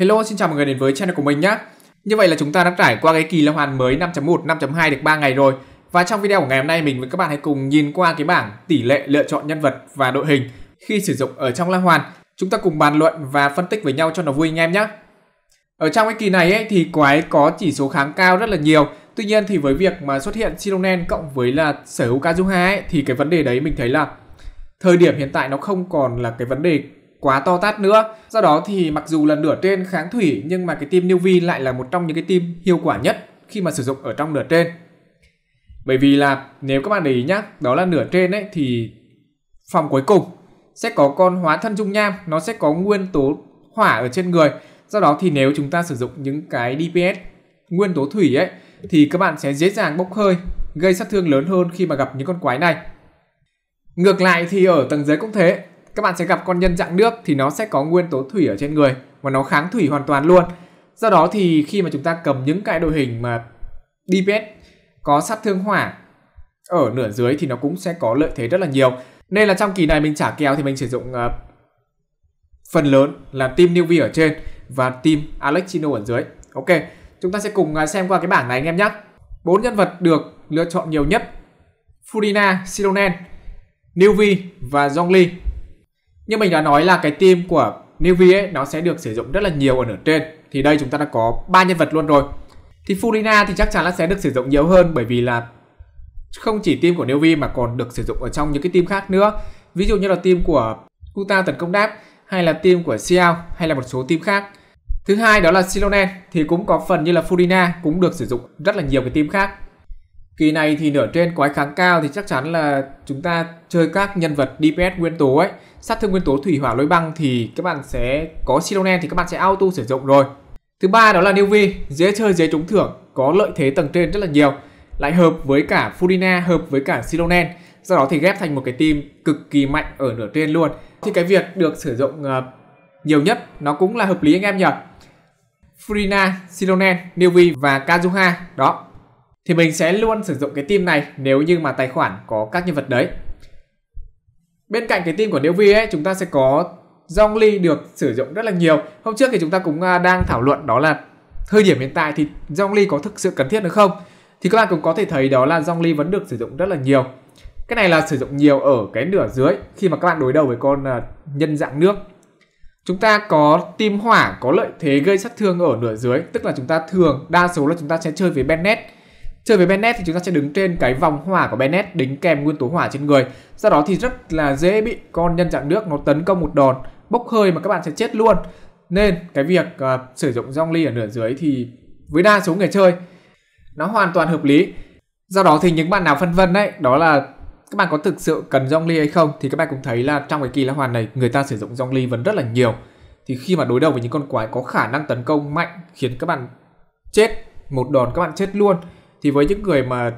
Hello, xin chào mọi người đến với channel của mình nhé. Như vậy là chúng ta đã trải qua cái kỳ long hoàn mới 5.1, 5.2 được 3 ngày rồi. Và trong video của ngày hôm nay mình với các bạn hãy cùng nhìn qua cái bảng tỷ lệ lựa chọn nhân vật và đội hình khi sử dụng ở trong lang hoàn. Chúng ta cùng bàn luận và phân tích với nhau cho nó vui anh em nhé. Ở trong cái kỳ này ấy, thì quái có chỉ số kháng cao rất là nhiều. Tuy nhiên thì với việc mà xuất hiện Silonen cộng với là sở hữu Kazuha ấy, thì cái vấn đề đấy mình thấy là thời điểm hiện tại nó không còn là cái vấn đề quá to tát nữa. Do đó thì mặc dù là nửa trên kháng thủy nhưng mà cái team new Newbie lại là một trong những cái team hiệu quả nhất khi mà sử dụng ở trong nửa trên. Bởi vì là nếu các bạn để ý nhá, đó là nửa trên ấy thì phòng cuối cùng sẽ có con hóa thân dung nham, nó sẽ có nguyên tố hỏa ở trên người. Do đó thì nếu chúng ta sử dụng những cái DPS nguyên tố thủy ấy thì các bạn sẽ dễ dàng bốc hơi, gây sát thương lớn hơn khi mà gặp những con quái này. Ngược lại thì ở tầng dưới cũng thế, các bạn sẽ gặp con nhân dạng nước thì nó sẽ có nguyên tố thủy ở trên người và nó kháng thủy hoàn toàn luôn do đó thì khi mà chúng ta cầm những cái đội hình mà DPS có sát thương hỏa ở nửa dưới thì nó cũng sẽ có lợi thế rất là nhiều nên là trong kỳ này mình trả kèo thì mình sử dụng uh, phần lớn là team newbie ở trên và team Alexino ở dưới ok chúng ta sẽ cùng uh, xem qua cái bảng này anh em nhé bốn nhân vật được lựa chọn nhiều nhất Furina, Silonen, Newbie và Zhongli như mình đã nói là cái team của Newbie ấy nó sẽ được sử dụng rất là nhiều ở nửa trên. Thì đây chúng ta đã có ba nhân vật luôn rồi. Thì Furina thì chắc chắn là sẽ được sử dụng nhiều hơn bởi vì là không chỉ team của Newbie mà còn được sử dụng ở trong những cái team khác nữa. Ví dụ như là team của Kuta tấn công đáp hay là team của Xiao hay là một số team khác. Thứ hai đó là Silonen thì cũng có phần như là Furina cũng được sử dụng rất là nhiều cái team khác Kỳ này thì nửa trên quái kháng cao thì chắc chắn là chúng ta chơi các nhân vật DPS nguyên tố ấy, sát thương nguyên tố thủy hỏa lôi băng thì các bạn sẽ có Sidonen thì các bạn sẽ auto sử dụng rồi. Thứ ba đó là Newbie, dễ chơi dễ trúng thưởng, có lợi thế tầng trên rất là nhiều, lại hợp với cả Furina, hợp với cả Sidonen. Do đó thì ghép thành một cái team cực kỳ mạnh ở nửa trên luôn. Thì cái việc được sử dụng uh, nhiều nhất nó cũng là hợp lý anh em nhỉ. Furina, Sidonen, Newbie và Kazuha. Đó, thì mình sẽ luôn sử dụng cái team này nếu như mà tài khoản có các nhân vật đấy. Bên cạnh cái team của Divi ấy, chúng ta sẽ có Zhongli được sử dụng rất là nhiều. Hôm trước thì chúng ta cũng à, đang thảo luận đó là thời điểm hiện tại thì Zhongli có thực sự cần thiết được không? Thì các bạn cũng có thể thấy đó là Zhongli vẫn được sử dụng rất là nhiều. Cái này là sử dụng nhiều ở cái nửa dưới khi mà các bạn đối đầu với con à, nhân dạng nước. Chúng ta có team hỏa có lợi thế gây sát thương ở nửa dưới, tức là chúng ta thường đa số là chúng ta sẽ chơi với Bennett Chơi với Bennett thì chúng ta sẽ đứng trên cái vòng hỏa của Bennett đính kèm nguyên tố hỏa trên người. Sau đó thì rất là dễ bị con nhân dạng nước nó tấn công một đòn bốc hơi mà các bạn sẽ chết luôn. Nên cái việc uh, sử dụng Zhongli ở nửa dưới thì với đa số người chơi nó hoàn toàn hợp lý. Do đó thì những bạn nào phân vân đấy, đó là các bạn có thực sự cần Zhongli hay không thì các bạn cũng thấy là trong cái kỳ la hoàn này người ta sử dụng Zhongli vẫn rất là nhiều. Thì khi mà đối đầu với những con quái có khả năng tấn công mạnh khiến các bạn chết một đòn các bạn chết luôn thì với những người mà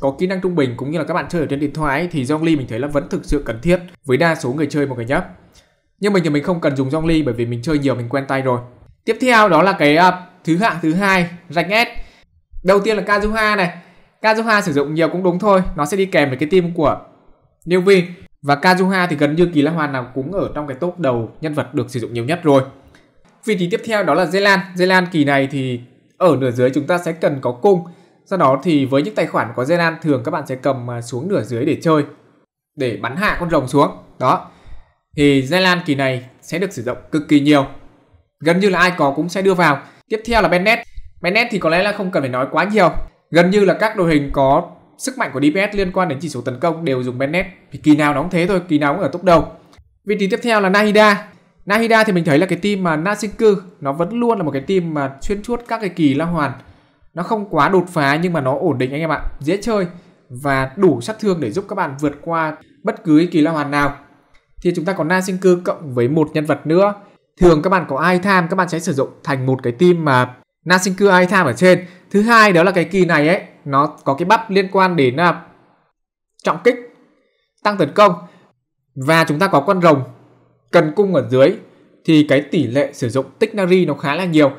có kỹ năng trung bình cũng như là các bạn chơi ở trên điện thoại ấy, thì Zhongli mình thấy là vẫn thực sự cần thiết với đa số người chơi mọi người nhé Nhưng mình thì mình không cần dùng Zhongli bởi vì mình chơi nhiều mình quen tay rồi. Tiếp theo đó là cái uh, thứ hạng thứ hai rạch S. Đầu tiên là Kazuha này. Kazuha sử dụng nhiều cũng đúng thôi, nó sẽ đi kèm với cái team của newvi và Kazuha thì gần như kỳ lạ hoàn nào cũng ở trong cái top đầu nhân vật được sử dụng nhiều nhất rồi. Vị trí tiếp theo đó là Zelan. Zelan kỳ này thì ở nửa dưới chúng ta sẽ cần có cung sau đó thì với những tài khoản có Zenan thường các bạn sẽ cầm à, xuống nửa dưới để chơi để bắn hạ con rồng xuống. Đó. Thì Zenan kỳ này sẽ được sử dụng cực kỳ nhiều. Gần như là ai có cũng sẽ đưa vào. Tiếp theo là Bennett. Bennett thì có lẽ là không cần phải nói quá nhiều. Gần như là các đội hình có sức mạnh của DPS liên quan đến chỉ số tấn công đều dùng Bennett. Thì kỳ nào nó cũng thế thôi, kỳ nào cũng ở top đầu. Vị trí tiếp theo là Nahida. Nahida thì mình thấy là cái team mà Nasinku nó vẫn luôn là một cái team mà xuyên suốt các cái kỳ la hoàn nó không quá đột phá nhưng mà nó ổn định anh em ạ dễ chơi và đủ sát thương để giúp các bạn vượt qua bất cứ kỳ la hoàn nào thì chúng ta có na sinh cư cộng với một nhân vật nữa thường các bạn có ai tham các bạn sẽ sử dụng thành một cái team mà na sinh cư ai tham ở trên thứ hai đó là cái kỳ này ấy nó có cái bắp liên quan đến là trọng kích tăng tấn công và chúng ta có con rồng cần cung ở dưới thì cái tỷ lệ sử dụng tích nari nó khá là nhiều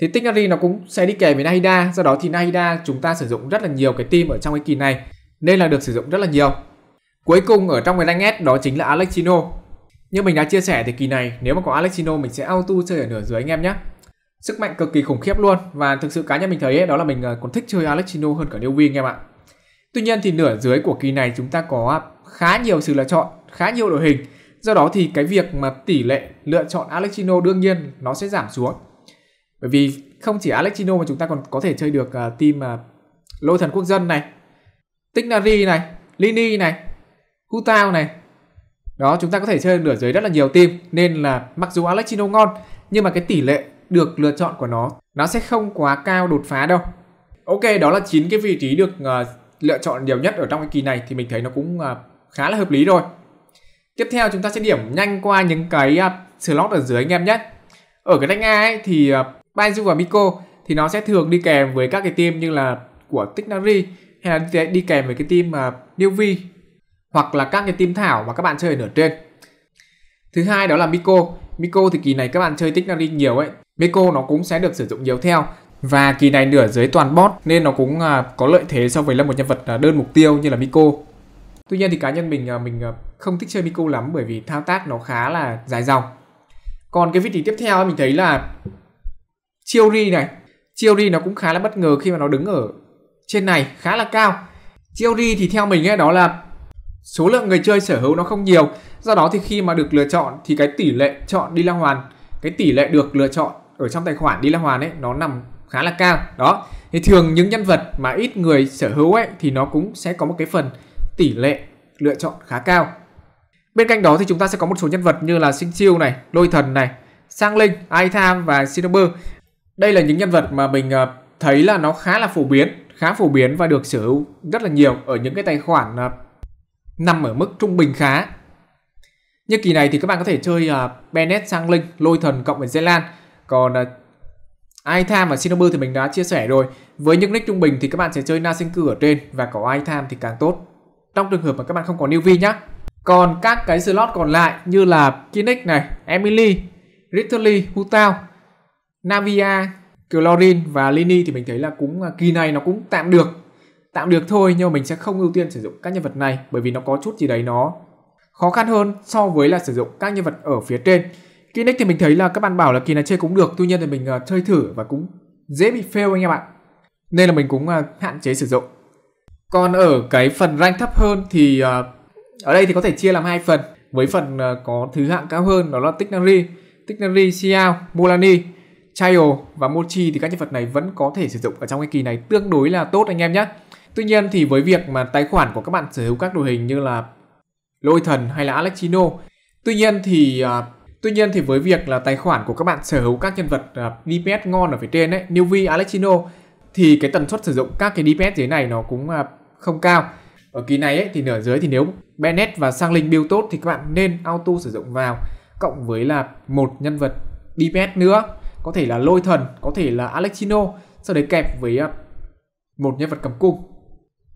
thì Tingari nó cũng sẽ đi kèm với Nahida do đó thì Nahida chúng ta sử dụng rất là nhiều cái team ở trong cái kỳ này nên là được sử dụng rất là nhiều cuối cùng ở trong cái rank S đó chính là Alexino như mình đã chia sẻ thì kỳ này nếu mà có Alexino mình sẽ auto chơi ở nửa dưới anh em nhé sức mạnh cực kỳ khủng khiếp luôn và thực sự cá nhân mình thấy ấy, đó là mình ờ, còn thích chơi Alexino hơn cả Newbie anh em ạ tuy nhiên thì nửa dưới của kỳ này chúng ta có khá nhiều sự lựa chọn khá nhiều đội hình do đó thì cái việc mà tỷ lệ lựa chọn Alexino đương nhiên nó sẽ giảm xuống bởi vì không chỉ Alexino mà chúng ta còn có thể chơi được uh, team mà uh, lôi thần quốc dân này Tignari này Lini này Hutao này đó chúng ta có thể chơi nửa dưới rất là nhiều team nên là mặc dù Alexino ngon nhưng mà cái tỷ lệ được lựa chọn của nó nó sẽ không quá cao đột phá đâu ok đó là chín cái vị trí được uh, lựa chọn nhiều nhất ở trong cái kỳ này thì mình thấy nó cũng uh, khá là hợp lý rồi tiếp theo chúng ta sẽ điểm nhanh qua những cái uh, slot ở dưới anh em nhé ở cái rank A ấy thì uh, Baiju và Miko thì nó sẽ thường đi kèm với các cái team như là của Tiknari hay là đi kèm với cái team mà Newbie hoặc là các cái team thảo mà các bạn chơi ở nửa trên. Thứ hai đó là Miko. Miko thì kỳ này các bạn chơi Tiknari nhiều ấy. Miko nó cũng sẽ được sử dụng nhiều theo và kỳ này nửa dưới toàn bot nên nó cũng à, có lợi thế so với là một nhân vật à, đơn mục tiêu như là Miko. Tuy nhiên thì cá nhân mình à, mình không thích chơi Miko lắm bởi vì thao tác nó khá là dài dòng. Còn cái vị trí tiếp theo mình thấy là Chiori này Chiori nó cũng khá là bất ngờ khi mà nó đứng ở trên này khá là cao Chiori thì theo mình ấy, đó là số lượng người chơi sở hữu nó không nhiều do đó thì khi mà được lựa chọn thì cái tỷ lệ chọn đi la hoàn cái tỷ lệ được lựa chọn ở trong tài khoản đi la hoàn ấy nó nằm khá là cao đó thì thường những nhân vật mà ít người sở hữu ấy thì nó cũng sẽ có một cái phần tỷ lệ lựa chọn khá cao bên cạnh đó thì chúng ta sẽ có một số nhân vật như là sinh siêu này lôi thần này sang linh ai và sinober đây là những nhân vật mà mình à, thấy là nó khá là phổ biến khá phổ biến và được sở hữu rất là nhiều ở những cái tài khoản à, nằm ở mức trung bình khá như kỳ này thì các bạn có thể chơi à, Bennett sang Linh, Lôi Thần cộng với Zelan còn iTime và Shinobu thì mình đã chia sẻ rồi với những nick trung bình thì các bạn sẽ chơi Na sinh cư ở trên và có iTime thì càng tốt trong trường hợp mà các bạn không có newbie nhé còn các cái slot còn lại như là Kinect này, Emily, Ritterly, Hutao Navia, Clorin và Lini thì mình thấy là cũng à, kỳ này nó cũng tạm được tạm được thôi nhưng mà mình sẽ không ưu tiên sử dụng các nhân vật này bởi vì nó có chút gì đấy nó khó khăn hơn so với là sử dụng các nhân vật ở phía trên Kinect thì mình thấy là các bạn bảo là kỳ này chơi cũng được tuy nhiên thì mình à, chơi thử và cũng dễ bị fail anh em ạ nên là mình cũng à, hạn chế sử dụng còn ở cái phần rank thấp hơn thì ở đây thì có thể chia làm hai phần với phần có thứ hạng cao hơn đó là Tignari, Tignari Xiao, Mulani Chayo và Mochi thì các nhân vật này vẫn có thể sử dụng ở trong cái kỳ này tương đối là tốt anh em nhé. Tuy nhiên thì với việc mà tài khoản của các bạn sở hữu các đội hình như là Lôi Thần hay là Alexino, tuy nhiên thì uh, Tuy nhiên thì với việc là tài khoản của các bạn sở hữu các nhân vật uh, à, DPS ngon ở phía trên ấy, Newvi, Alexino thì cái tần suất sử dụng các cái DPS thế này nó cũng uh, không cao. Ở kỳ này ấy, thì nửa dưới thì nếu Bennett và Sang Linh build tốt thì các bạn nên auto sử dụng vào cộng với là một nhân vật DPS nữa có thể là lôi thần có thể là Alexino sau đấy kẹp với à, một nhân vật cầm cung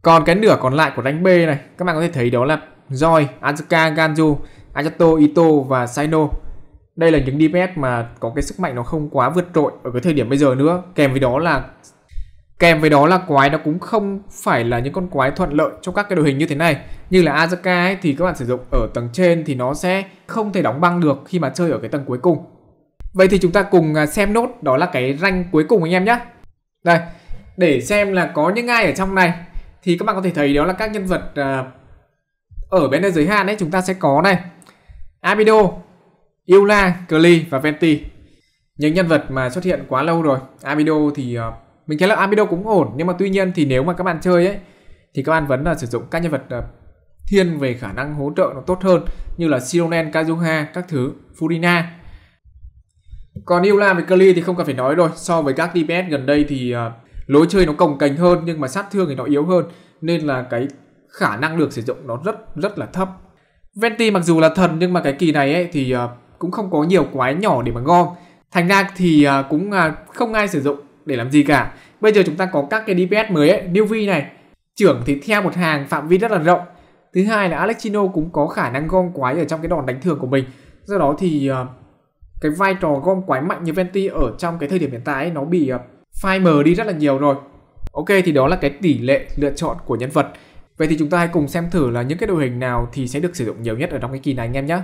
còn cái nửa còn lại của đánh B này các bạn có thể thấy đó là Joy, Azuka, Ganju, ajato, Ito và Saino đây là những DPS mà có cái sức mạnh nó không quá vượt trội ở cái thời điểm bây giờ nữa kèm với đó là kèm với đó là quái nó cũng không phải là những con quái thuận lợi cho các cái đội hình như thế này như là azuka ấy thì các bạn sử dụng ở tầng trên thì nó sẽ không thể đóng băng được khi mà chơi ở cái tầng cuối cùng Vậy thì chúng ta cùng à, xem nốt đó là cái rank cuối cùng anh em nhé. Đây, để xem là có những ai ở trong này thì các bạn có thể thấy đó là các nhân vật à, ở bên dưới giới hạn đấy chúng ta sẽ có này. Abido, Yula, Curly và Venti. Những nhân vật mà xuất hiện quá lâu rồi. Abido thì à, mình thấy là abido cũng ổn nhưng mà tuy nhiên thì nếu mà các bạn chơi ấy thì các bạn vẫn là sử dụng các nhân vật thiên về khả năng hỗ trợ nó tốt hơn như là Sironen, Kazuha các thứ, Furina còn Iula với Kali thì không cần phải nói rồi, so với các DPS gần đây thì uh, lối chơi nó cồng cành hơn nhưng mà sát thương thì nó yếu hơn nên là cái khả năng được sử dụng nó rất rất là thấp. Venti mặc dù là thần nhưng mà cái kỳ này ấy thì uh, cũng không có nhiều quái nhỏ để mà gom. Thành ra thì uh, cũng uh, không ai sử dụng để làm gì cả. Bây giờ chúng ta có các cái DPS mới ấy, Newvi này, trưởng thì theo một hàng phạm vi rất là rộng. Thứ hai là Alexino cũng có khả năng gom quái ở trong cái đòn đánh thường của mình. Do đó thì uh, cái vai trò gom quái mạnh như Venti ở trong cái thời điểm hiện tại ấy, nó bị ờ, phai mờ đi rất là nhiều rồi. Ok thì đó là cái tỷ lệ lựa chọn của nhân vật. Vậy thì chúng ta hãy cùng xem thử là những cái đội hình nào thì sẽ được sử dụng nhiều nhất ở trong cái kỳ này anh em nhé.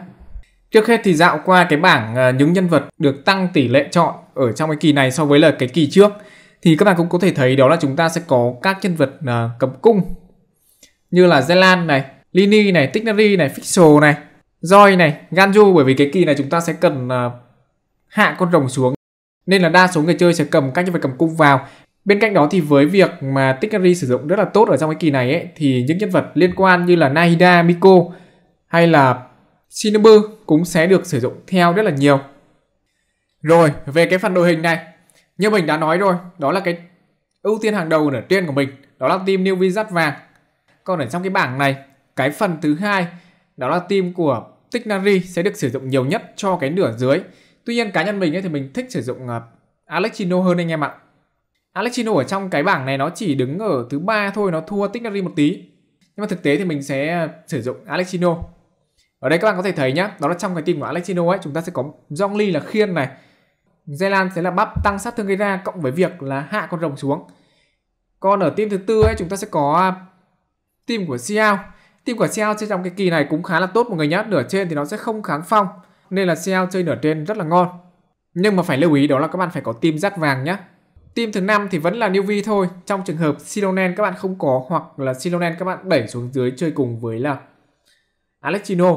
Trước hết thì dạo qua cái bảng ờ, những nhân vật được tăng tỷ lệ chọn ở trong cái kỳ này so với là cái kỳ trước thì các bạn cũng có thể thấy đó là chúng ta sẽ có các nhân vật ờ, cầm cung như là Zelan này, Lini này, Tignari này, Fixo này, Joy này, Ganju bởi vì cái kỳ này chúng ta sẽ cần hạ con rồng xuống. Nên là đa số người chơi sẽ cầm các nhân vật cầm cung vào. Bên cạnh đó thì với việc mà Tikari sử dụng rất là tốt ở trong cái kỳ này ấy, thì những nhân vật liên quan như là Nahida, Miko hay là Shinobu cũng sẽ được sử dụng theo rất là nhiều. Rồi, về cái phần đội hình này, như mình đã nói rồi, đó là cái ưu tiên hàng đầu ở trên của mình, đó là team New Wizard vàng. Còn ở trong cái bảng này, cái phần thứ hai đó là team của Tiknari sẽ được sử dụng nhiều nhất cho cái nửa dưới Tuy nhiên cá nhân mình ấy thì mình thích sử dụng uh, Alexino hơn anh em ạ. Alexino ở trong cái bảng này nó chỉ đứng ở thứ ba thôi, nó thua Tignari một tí. Nhưng mà thực tế thì mình sẽ sử dụng Alexino. Ở đây các bạn có thể thấy nhá, đó là trong cái team của Alexino ấy, chúng ta sẽ có Zhongli là khiên này. Zelan sẽ là bắp tăng sát thương gây ra cộng với việc là hạ con rồng xuống. Còn ở team thứ tư ấy chúng ta sẽ có ờ, team của Xiao. Team của Xiao trong cái kỳ này cũng khá là tốt mọi người nhá, nửa trên thì nó sẽ không kháng phong nên là CL chơi nửa trên rất là ngon. Nhưng mà phải lưu ý đó là các bạn phải có team rát vàng nhé. Team thứ năm thì vẫn là newbie thôi. Trong trường hợp Silonen các bạn không có hoặc là Silonen các bạn đẩy xuống dưới chơi cùng với là Alexino.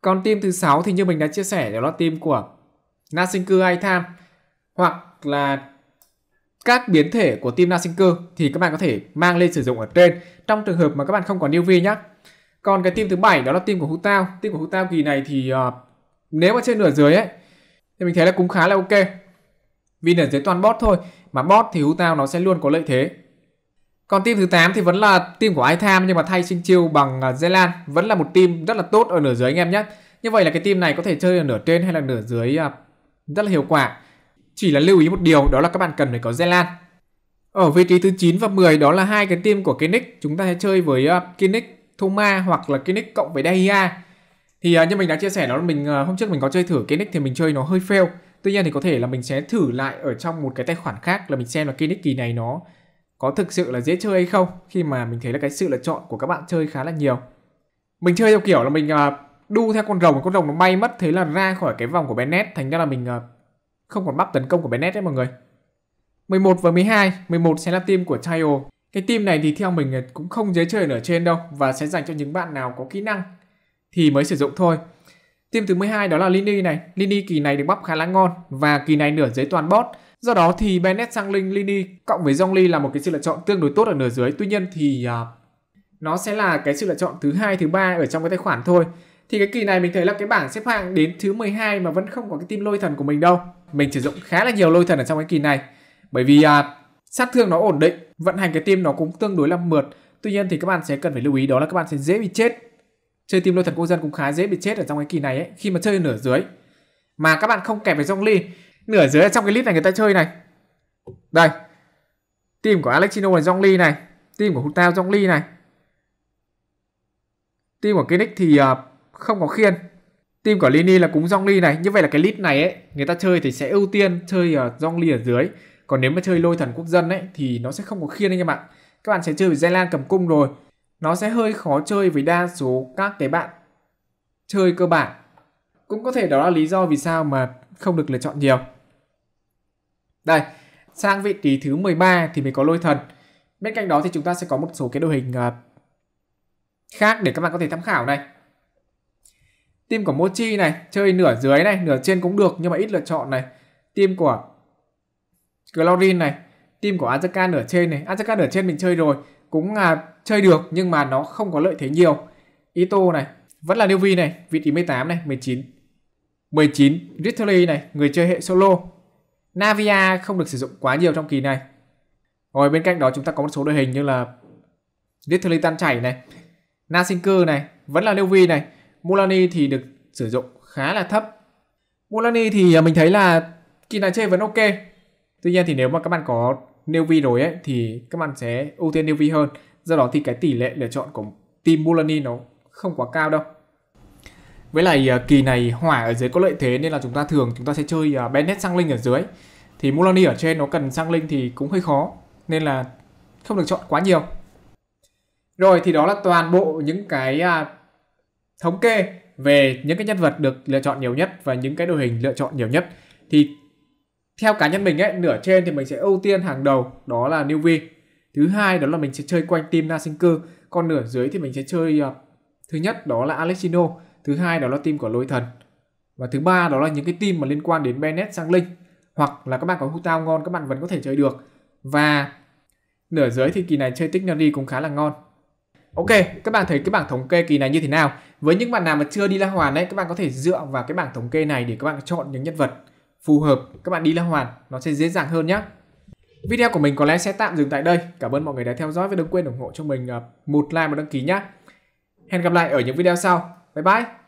Còn team thứ sáu thì như mình đã chia sẻ đó là team của Nasinku Aitam hoặc là các biến thể của team Nasinku thì các bạn có thể mang lên sử dụng ở trên trong trường hợp mà các bạn không có newbie nhé. Còn cái team thứ bảy đó là team của Hutao. Team của Hutao kỳ này thì uh, nếu mà trên nửa dưới ấy thì mình thấy là cũng khá là ok vì nửa dưới toàn bot thôi mà bot thì hữu tao nó sẽ luôn có lợi thế còn team thứ 8 thì vẫn là team của iTime nhưng mà thay sinh chiêu bằng à, zelan vẫn là một team rất là tốt ở nửa dưới anh em nhé. Như vậy là cái team này có thể chơi ở nửa trên hay là nửa dưới à, rất là hiệu quả. Chỉ là lưu ý một điều đó là các bạn cần phải có zelan Ở vị trí thứ 9 và 10 đó là hai cái team của Kinnick. Chúng ta sẽ chơi với à, Kinnick, Thoma hoặc là Kinnick cộng với Dahia thì uh, như mình đã chia sẻ đó là mình uh, hôm trước mình có chơi thử cái nick thì mình chơi nó hơi fail tuy nhiên thì có thể là mình sẽ thử lại ở trong một cái tài khoản khác là mình xem là cái nick kỳ này nó có thực sự là dễ chơi hay không khi mà mình thấy là cái sự lựa chọn của các bạn chơi khá là nhiều mình chơi theo kiểu là mình uh, đu theo con rồng con rồng nó bay mất thế là ra khỏi cái vòng của Bennett thành ra là mình uh, không còn bắt tấn công của Bennett đấy mọi người 11 và 12 11 sẽ là team của Tayo cái team này thì theo mình cũng không dễ chơi ở trên đâu và sẽ dành cho những bạn nào có kỹ năng thì mới sử dụng thôi. Team thứ 12 đó là Lini này. Lini kỳ này được bắp khá là ngon và kỳ này nửa dưới toàn bot. Do đó thì Bennett sang Linh Lini cộng với Zhongli là một cái sự lựa chọn tương đối tốt ở nửa dưới. Tuy nhiên thì uh, nó sẽ là cái sự lựa chọn thứ hai thứ ba ở trong cái tài khoản thôi. Thì cái kỳ này mình thấy là cái bảng xếp hạng đến thứ 12 mà vẫn không có cái team lôi thần của mình đâu. Mình sử dụng khá là nhiều lôi thần ở trong cái kỳ này. Bởi vì uh, sát thương nó ổn định, vận hành cái team nó cũng tương đối là mượt. Tuy nhiên thì các bạn sẽ cần phải lưu ý đó là các bạn sẽ dễ bị chết Chơi team lôi thần quốc dân cũng khá dễ bị chết ở trong cái kỳ này ấy, khi mà chơi nửa dưới. Mà các bạn không kẹp về với ly nửa dưới trong cái list này người ta chơi này. Đây. Team của Alexino là ly này, team của Hutao ly này. Team của Kinnick thì uh, không có khiên. Team của Lini là cũng cúng ly này, như vậy là cái list này ấy, người ta chơi thì sẽ ưu tiên chơi uh, ờ, ly ở dưới. Còn nếu mà chơi lôi thần quốc dân ấy thì nó sẽ không có khiên anh em ạ. Các bạn sẽ chơi với zelan cầm cung rồi nó sẽ hơi khó chơi với đa số các cái bạn chơi cơ bản. Cũng có thể đó là lý do vì sao mà không được lựa chọn nhiều. Đây, sang vị trí thứ 13 thì mới có lôi thần. Bên cạnh đó thì chúng ta sẽ có một số cái đội hình uh, khác để các bạn có thể tham khảo này. Team của Mochi này, chơi nửa dưới này, nửa trên cũng được nhưng mà ít lựa chọn này. Team của Glorin này, team của Azaka nửa trên này. Azaka nửa trên mình chơi rồi cũng à, chơi được nhưng mà nó không có lợi thế nhiều. Ito này, vẫn là Newbie này, vị trí 18 này, 19. 19, Ridley này, người chơi hệ solo. Navia không được sử dụng quá nhiều trong kỳ này. Rồi bên cạnh đó chúng ta có một số đội hình như là Ridley tan chảy này, Nasinker này, vẫn là Newbie này. Mulani thì được sử dụng khá là thấp. Mulani thì à, mình thấy là kỳ này chơi vẫn ok. Tuy nhiên thì nếu mà các bạn có navy rồi ấy thì các bạn sẽ ưu tiên navy hơn do đó thì cái tỷ lệ lựa chọn của team Mulani nó không quá cao đâu với lại à, kỳ này hỏa ở dưới có lợi thế nên là chúng ta thường chúng ta sẽ chơi à, Bennett sang linh ở dưới thì Mulani ở trên nó cần sang linh thì cũng hơi khó nên là không được chọn quá nhiều rồi thì đó là toàn bộ những cái à, thống kê về những cái nhân vật được lựa chọn nhiều nhất và những cái đội hình lựa chọn nhiều nhất thì theo cá nhân mình ấy nửa trên thì mình sẽ ưu tiên hàng đầu đó là newbie thứ hai đó là mình sẽ chơi quanh team Nasinker còn nửa dưới thì mình sẽ chơi uh, thứ nhất đó là Alexino thứ hai đó là team của lôi thần và thứ ba đó là những cái team mà liên quan đến Bennett sang Linh hoặc là các bạn có hút tao ngon các bạn vẫn có thể chơi được và nửa dưới thì kỳ này chơi Tignary cũng khá là ngon Ok, các bạn thấy cái bảng thống kê kỳ này như thế nào? Với những bạn nào mà chưa đi La Hoàn ấy các bạn có thể dựa vào cái bảng thống kê này để các bạn chọn những nhân vật phù hợp các bạn đi la hoàn nó sẽ dễ dàng hơn nhé video của mình có lẽ sẽ tạm dừng tại đây cảm ơn mọi người đã theo dõi và đừng quên ủng hộ cho mình à, một like và đăng ký nhé hẹn gặp lại ở những video sau bye bye